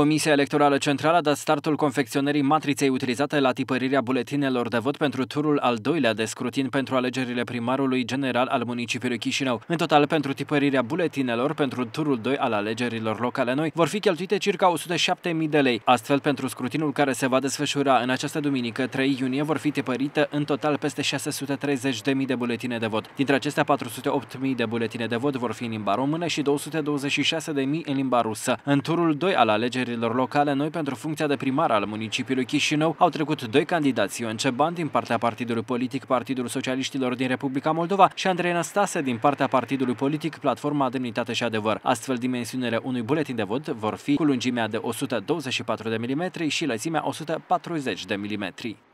Comisia Electorală Centrală a dat startul confecționării matriței utilizate la tipărirea buletinelor de vot pentru turul al doilea de scrutin pentru alegerile primarului general al municipiului Chișinău. În total, pentru tipărirea buletinelor pentru turul 2 al alegerilor locale noi vor fi cheltuite circa 107.000 de lei. Astfel, pentru scrutinul care se va desfășura în această duminică, 3 iunie, vor fi tipărite în total peste 630.000 de buletine de vot. Dintre acestea, 408.000 de buletine de vot vor fi în limba română și 226.000 în limba rusă. În turul 2 al alegerilor alegerilor locale noi pentru funcția de primar al municipiului Chișinău au trecut doi candidați, Ion Ceban din partea partidului politic Partidul Socialiștilor din Republica Moldova și Andrei Năstase din partea partidului politic Platforma Demnitate și Adevăr. Astfel, dimensiunile unui buletin de vot vor fi cu lungimea de 124 de mm și lățimea 140 de mm.